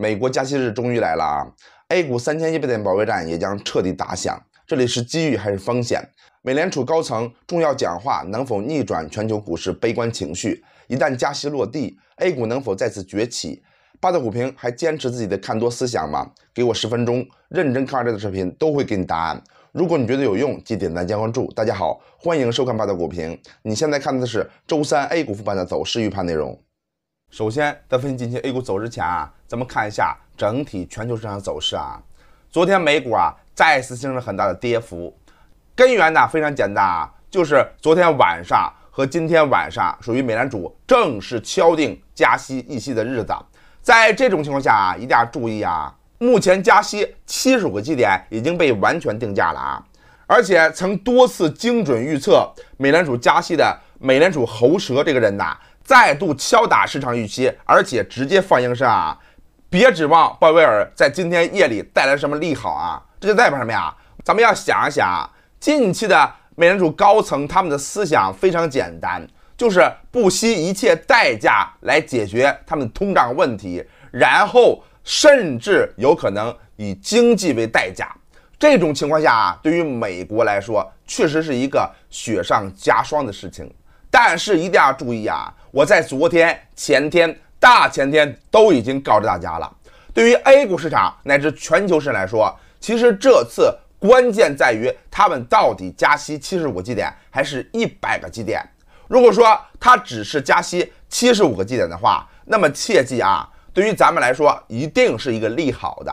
美国加息日终于来了，A 啊股三千一百点保卫战也将彻底打响。这里是机遇还是风险？美联储高层重要讲话能否逆转全球股市悲观情绪？一旦加息落地，A 股能否再次崛起？八大股评还坚持自己的看多思想吗？给我十分钟，认真看完这段视频，都会给你答案。如果你觉得有用，记得点赞加关注。大家好，欢迎收看八大股评。你现在看的是周三 A 股复盘的走势预判内容。首先，在分析近期 A 股走势前啊，咱们看一下整体全球市场走势啊。昨天美股啊再次形成很大的跌幅，根源呢非常简单啊，就是昨天晚上和今天晚上属于美联储正式敲定加息议息的日子。在这种情况下啊，一定要注意啊，目前加息七十五个基点已经被完全定价了啊，而且曾多次精准预测美联储加息的美联储喉舌这个人呐。再度敲打市场预期，而且直接放鹰声啊！别指望鲍威尔在今天夜里带来什么利好啊！这就代表什么呀？咱们要想一想啊，近期的美联储高层他们的思想非常简单，就是不惜一切代价来解决他们通胀问题，然后甚至有可能以经济为代价。这种情况下啊，对于美国来说，确实是一个雪上加霜的事情。但是一定要注意啊！我在昨天、前天、大前天都已经告知大家了。对于 A 股市场乃至全球市来说，其实这次关键在于他们到底加息七十五基点还是一百个基点。如果说他只是加息七十五个基点的话，那么切记啊，对于咱们来说一定是一个利好的。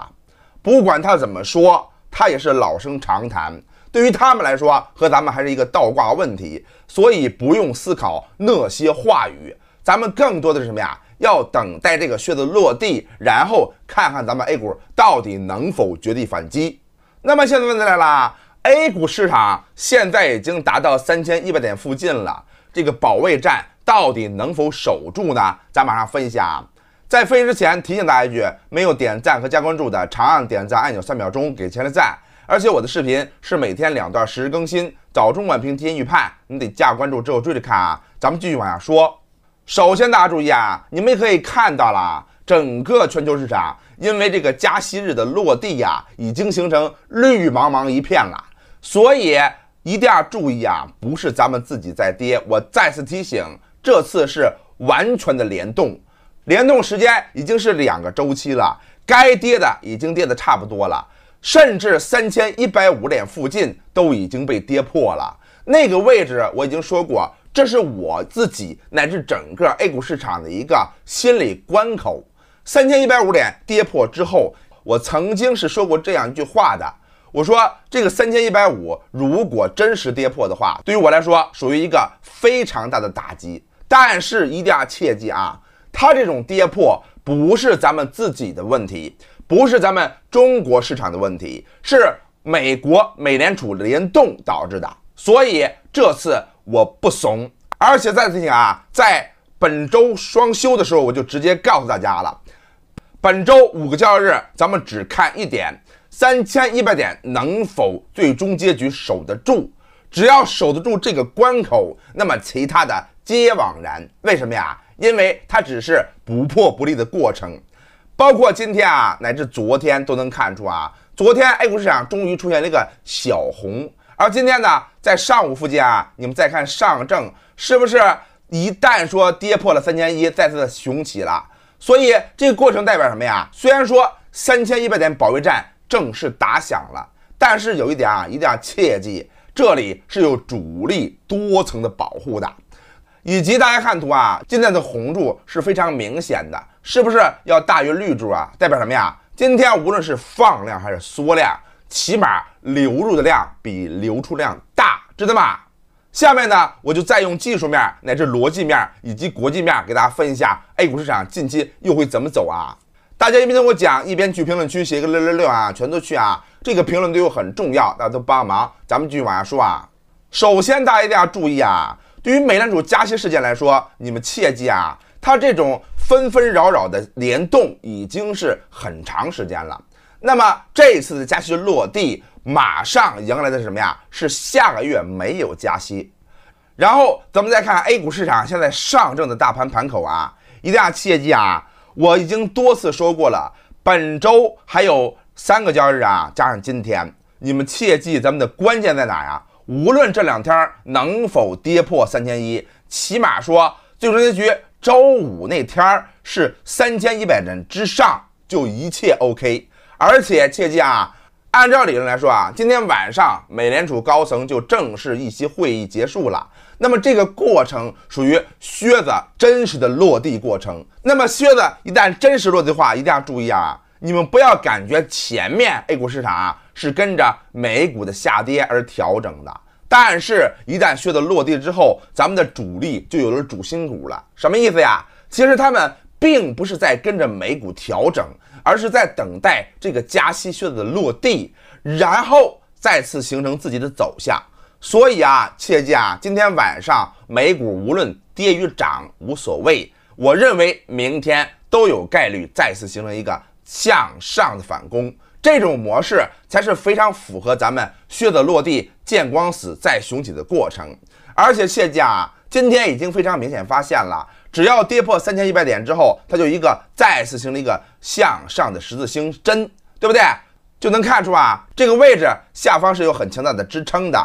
不管他怎么说，他也是老生常谈。对于他们来说，和咱们还是一个倒挂问题，所以不用思考那些话语。咱们更多的是什么呀？要等待这个靴子落地，然后看看咱们 A 股到底能否绝地反击。那么现在问题来了，A 股市场现在已经达到三千一百点附近了，这个保卫战到底能否守住呢？咱马上分析啊！在分析之前，提醒大家一句：没有点赞和加关注的，长按点赞按钮三秒钟给钱的赞。而且我的视频是每天两段实时更新，早中晚评提前预判，你得加关注之后追着看啊！咱们继续往下说。首先大家注意啊，你们也可以看到啦，整个全球市场因为这个加息日的落地呀，已经形成绿茫茫一片了。所以一定要注意啊，不是咱们自己在跌。我再次提醒，这次是完全的联动，联动时间已经是两个周期了，该跌的已经跌的差不多了。甚至三千一百五点附近都已经被跌破了，那个位置我已经说过，这是我自己乃至整个 A 股市场的一个心理关口。三千一百五点跌破之后，我曾经是说过这样一句话的：我说这个三千一百五如果真实跌破的话，对于我来说属于一个非常大的打击。但是一定要切记啊，它这种跌破不是咱们自己的问题。不是咱们中国市场的问题，是美国美联储联动导致的。所以这次我不怂，而且再次提醒啊，在本周双休的时候，我就直接告诉大家了，本周五个交易日，咱们只看一点三千一百点能否最终结局守得住。只要守得住这个关口，那么其他的皆枉然。为什么呀？因为它只是不破不立的过程。包括今天啊，乃至昨天都能看出啊，昨天 A 股市场终于出现了一个小红，而今天呢，在上午附近啊，你们再看上证是不是一旦说跌破了三千一，再次的雄起了？所以这个过程代表什么呀？虽然说三千一百点保卫战正式打响了，但是有一点啊，一定要切记，这里是有主力多层的保护的，以及大家看图啊，今天的红柱是非常明显的。是不是要大于绿柱啊？代表什么呀？今天无论是放量还是缩量，起码流入的量比流出量大，知道吗？下面呢，我就再用技术面乃至逻辑面以及国际面，给大家分一下 A 股市场近期又会怎么走啊？大家一边听我讲，一边去评论区写个六六六啊，全都去啊，这个评论对我很重要，大家都帮帮忙。咱们继续往下说啊。首先，大家一定要注意啊，对于美联储加息事件来说，你们切记啊。它这种纷纷扰扰的联动已经是很长时间了。那么这次的加息落地，马上迎来的是什么呀？是下个月没有加息。然后咱们再看 A 股市场，现在上证的大盘盘口啊，一定要切记啊，我已经多次说过了，本周还有三个交易日啊，加上今天，你们切记，咱们的关键在哪呀？无论这两天能否跌破三千一，起码说最终结局。周五那天儿是三千一百点之上就一切 OK，而且切记啊，按照理论来说啊，今天晚上美联储高层就正式议息会议结束了，那么这个过程属于靴子真实的落地过程。那么靴子一旦真实落地的话，一定要注意啊，你们不要感觉前面 A 股市场啊是跟着美股的下跌而调整的。但是，一旦靴子落地之后，咱们的主力就有了主心骨了。什么意思呀？其实他们并不是在跟着美股调整，而是在等待这个加息靴子的落地，然后再次形成自己的走向。所以啊，切记啊，今天晚上美股无论跌与涨无所谓，我认为明天都有概率再次形成一个向上的反攻。这种模式才是非常符合咱们靴子落地见光死再雄起的过程，而且切记啊，今天已经非常明显发现了，只要跌破三千一百点之后，它就一个再次形成一个向上的十字星针，对不对？就能看出啊，这个位置下方是有很强大的支撑的，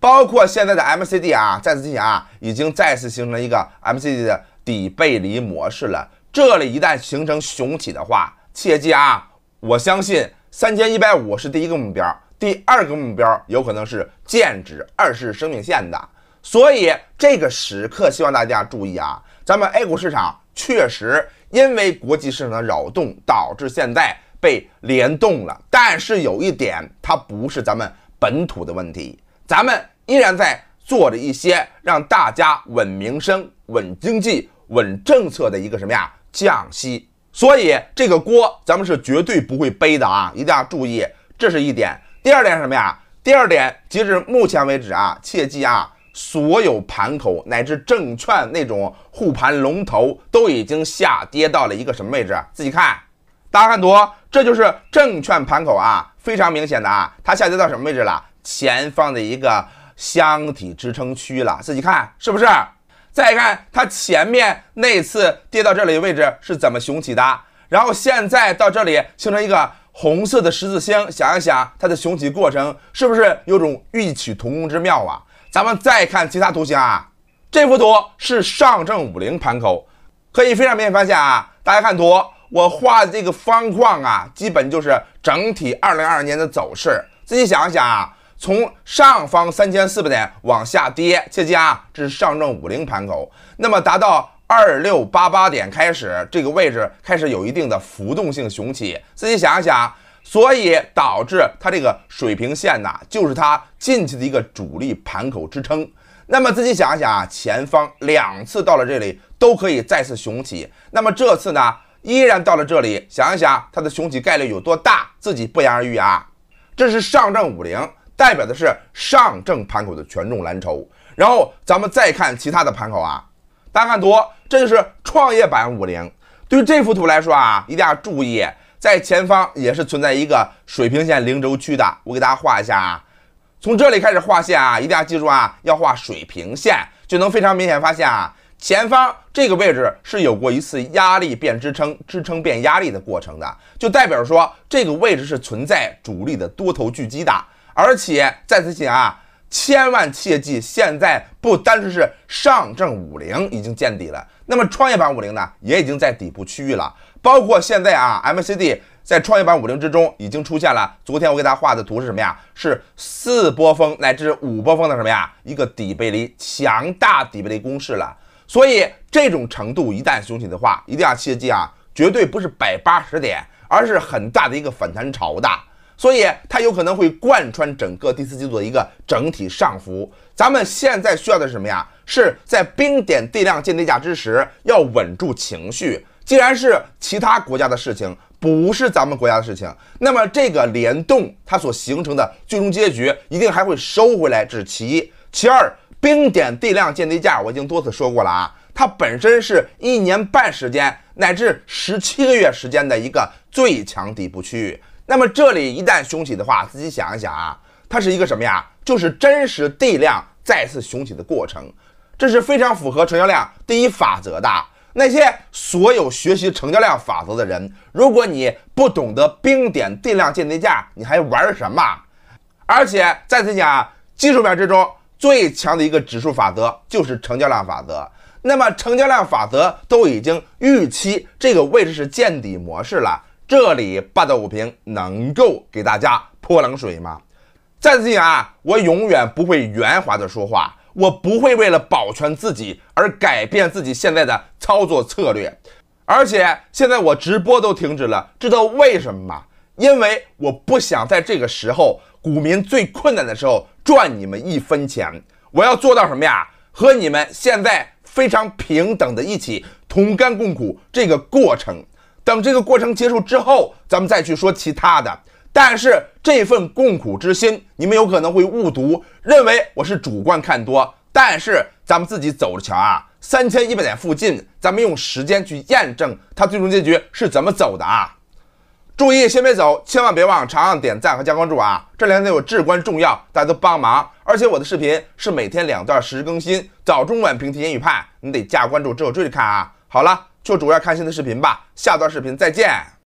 包括现在的 M C D 啊，再次提醒啊，已经再次形成一个 M C D 的底背离模式了，这里一旦形成雄起的话，切记啊，我相信。三千一百五是第一个目标，第二个目标有可能是剑指二是生命线的，所以这个时刻希望大家注意啊！咱们 A 股市场确实因为国际市场的扰动导致现在被联动了，但是有一点它不是咱们本土的问题，咱们依然在做着一些让大家稳民生、稳经济、稳政策的一个什么呀？降息。所以这个锅咱们是绝对不会背的啊！一定要注意，这是一点。第二点是什么呀？第二点，截止目前为止啊，切记啊，所有盘口乃至证券那种护盘龙头都已经下跌到了一个什么位置？自己看，大家看图，这就是证券盘口啊，非常明显的啊，它下跌到什么位置了？前方的一个箱体支撑区了，自己看是不是？再看它前面那次跌到这里的位置是怎么雄起的，然后现在到这里形成一个红色的十字星，想一想它的雄起过程是不是有种异曲同工之妙啊？咱们再看其他图形啊，这幅图是上证五零盘口，可以非常明显发现啊，大家看图，我画的这个方框啊，基本就是整体二零二二年的走势，自己想一想啊。从上方三千四百点往下跌，切记啊，这是上证五零盘口。那么达到二六八八点开始，这个位置开始有一定的浮动性雄起。自己想一想，所以导致它这个水平线呐，就是它近期的一个主力盘口支撑。那么自己想一想啊，前方两次到了这里都可以再次雄起，那么这次呢，依然到了这里，想一想它的雄起概率有多大，自己不言而喻啊。这是上证五零。代表的是上证盘口的权重蓝筹，然后咱们再看其他的盘口啊。大家看图，这就是创业板五零。对于这幅图来说啊，一定要注意，在前方也是存在一个水平线零轴区的。我给大家画一下啊，从这里开始画线啊，一定要记住啊，要画水平线就能非常明显发现啊，前方这个位置是有过一次压力变支撑，支撑变压力的过程的，就代表说这个位置是存在主力的多头聚集的。而且在此前啊，千万切记，现在不单是是上证五零已经见底了，那么创业板五零呢，也已经在底部区域了。包括现在啊，MCD 在创业板五零之中已经出现了。昨天我给大家画的图是什么呀？是四波峰乃至五波峰的什么呀？一个底背离，强大底背离公式了。所以这种程度一旦雄起的话，一定要切记啊，绝对不是百八十点，而是很大的一个反弹潮的。所以它有可能会贯穿整个第四季度的一个整体上浮。咱们现在需要的是什么呀？是在冰点地量见底价之时，要稳住情绪。既然是其他国家的事情，不是咱们国家的事情，那么这个联动它所形成的最终结局，一定还会收回来，这是其一。其二，冰点地量见底价，我已经多次说过了啊，它本身是一年半时间乃至十七个月时间的一个最强底部区域。那么这里一旦雄起的话，自己想一想啊，它是一个什么呀？就是真实地量再次雄起的过程，这是非常符合成交量第一法则的。那些所有学习成交量法则的人，如果你不懂得冰点地量见底价，你还玩什么？而且再次讲技术面之中最强的一个指数法则就是成交量法则。那么成交量法则都已经预期这个位置是见底模式了。这里，霸道五平能够给大家泼冷水吗？再次提醒啊，我永远不会圆滑的说话，我不会为了保全自己而改变自己现在的操作策略。而且现在我直播都停止了，知道为什么吗？因为我不想在这个时候，股民最困难的时候赚你们一分钱。我要做到什么呀？和你们现在非常平等的一起同甘共苦这个过程。等这个过程结束之后，咱们再去说其他的。但是这份共苦之心，你们有可能会误读，认为我是主观看多。但是咱们自己走着瞧啊，三千一百点附近，咱们用时间去验证它最终结局是怎么走的啊！注意，先别走，千万别忘长按点赞和加关注啊！这两点我至关重要，大家都帮忙。而且我的视频是每天两段实时更新，早中晚评前预派，你得加关注，只有追着看啊！好了。就主要看新的视频吧，下段视频再见。